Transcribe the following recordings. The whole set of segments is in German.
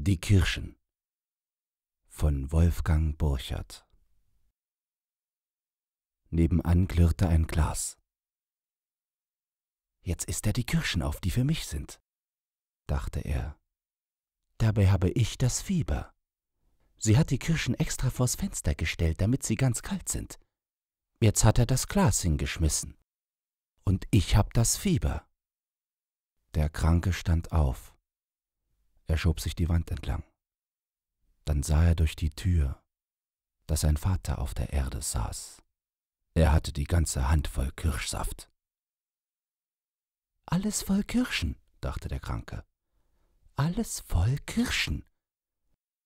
Die Kirschen von Wolfgang Burchert Nebenan klirrte ein Glas. Jetzt isst er die Kirschen auf, die für mich sind, dachte er. Dabei habe ich das Fieber. Sie hat die Kirschen extra vors Fenster gestellt, damit sie ganz kalt sind. Jetzt hat er das Glas hingeschmissen. Und ich hab das Fieber. Der Kranke stand auf. Er schob sich die Wand entlang. Dann sah er durch die Tür, dass sein Vater auf der Erde saß. Er hatte die ganze Hand voll Kirschsaft. Alles voll Kirschen, dachte der Kranke. Alles voll Kirschen.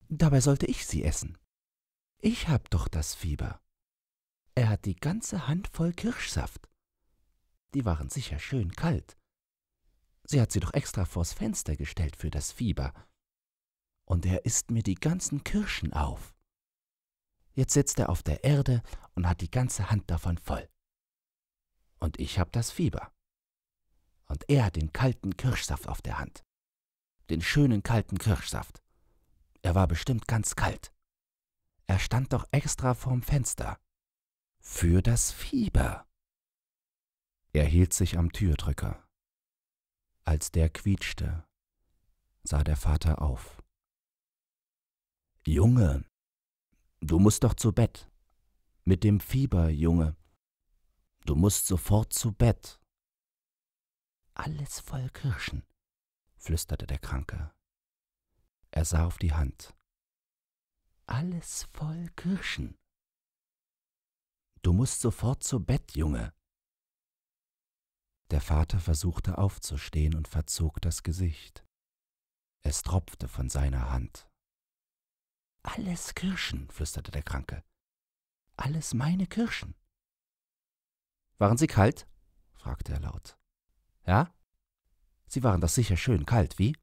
Dabei sollte ich sie essen. Ich hab doch das Fieber. Er hat die ganze Hand voll Kirschsaft. Die waren sicher schön kalt. Sie hat sie doch extra vors Fenster gestellt für das Fieber. Und er isst mir die ganzen Kirschen auf. Jetzt sitzt er auf der Erde und hat die ganze Hand davon voll. Und ich hab das Fieber. Und er hat den kalten Kirschsaft auf der Hand. Den schönen kalten Kirschsaft. Er war bestimmt ganz kalt. Er stand doch extra vorm Fenster. Für das Fieber. Er hielt sich am Türdrücker. Als der quietschte, sah der Vater auf. Junge, du musst doch zu Bett. Mit dem Fieber, Junge. Du musst sofort zu Bett. Alles voll Kirschen, flüsterte der Kranke. Er sah auf die Hand. Alles voll Kirschen. Du musst sofort zu Bett, Junge. Der Vater versuchte aufzustehen und verzog das Gesicht. Es tropfte von seiner Hand. Alles Kirschen, flüsterte der Kranke. Alles meine Kirschen. Waren sie kalt? fragte er laut. Ja? Sie waren doch sicher schön kalt, wie?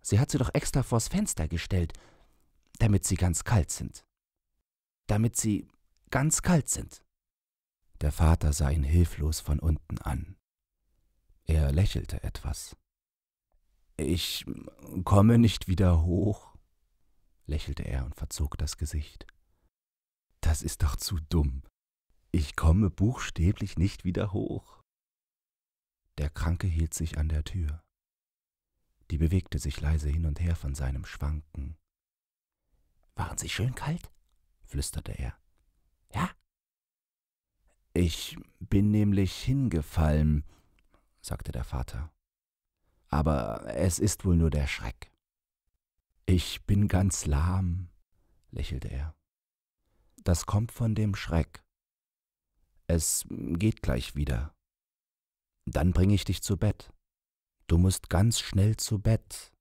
Sie hat sie doch extra vors Fenster gestellt, damit sie ganz kalt sind. Damit sie ganz kalt sind. Der Vater sah ihn hilflos von unten an. Er lächelte etwas. Ich komme nicht wieder hoch, lächelte er und verzog das Gesicht. Das ist doch zu dumm. Ich komme buchstäblich nicht wieder hoch. Der Kranke hielt sich an der Tür. Die bewegte sich leise hin und her von seinem Schwanken. Waren Sie schön kalt? flüsterte er. Ja, ich bin nämlich hingefallen, sagte der Vater. Aber es ist wohl nur der Schreck. Ich bin ganz lahm, lächelte er. Das kommt von dem Schreck. Es geht gleich wieder. Dann bringe ich dich zu Bett. Du musst ganz schnell zu Bett.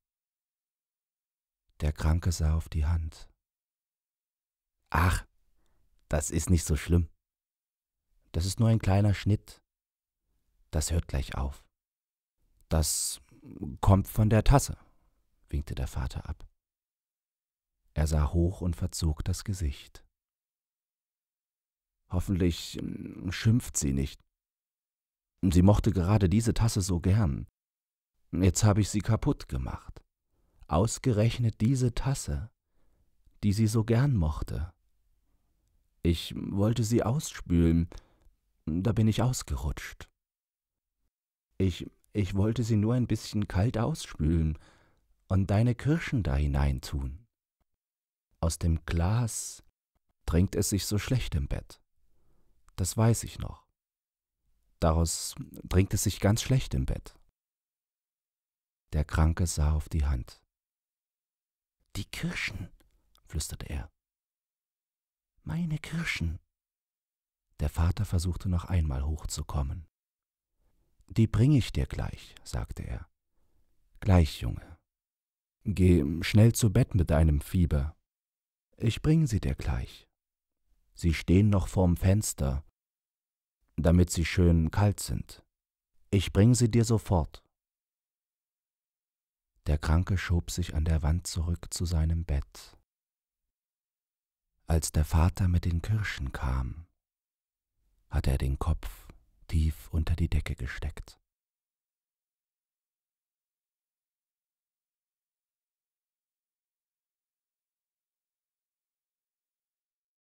Der Kranke sah auf die Hand. Ach, das ist nicht so schlimm. Das ist nur ein kleiner Schnitt. Das hört gleich auf. Das kommt von der Tasse, winkte der Vater ab. Er sah hoch und verzog das Gesicht. Hoffentlich hm, schimpft sie nicht. Sie mochte gerade diese Tasse so gern. Jetzt habe ich sie kaputt gemacht. Ausgerechnet diese Tasse, die sie so gern mochte. Ich wollte sie ausspülen, da bin ich ausgerutscht. Ich, ich wollte sie nur ein bisschen kalt ausspülen und deine Kirschen da hineintun. Aus dem Glas trinkt es sich so schlecht im Bett. Das weiß ich noch. Daraus trinkt es sich ganz schlecht im Bett. Der Kranke sah auf die Hand. Die Kirschen, flüsterte er. Meine Kirschen. Der Vater versuchte noch einmal hochzukommen. Die bringe ich dir gleich, sagte er. Gleich, Junge. Geh schnell zu Bett mit deinem Fieber. Ich bringe sie dir gleich. Sie stehen noch vorm Fenster, damit sie schön kalt sind. Ich bringe sie dir sofort. Der Kranke schob sich an der Wand zurück zu seinem Bett. Als der Vater mit den Kirschen kam, hatte er den Kopf tief unter die Decke gesteckt.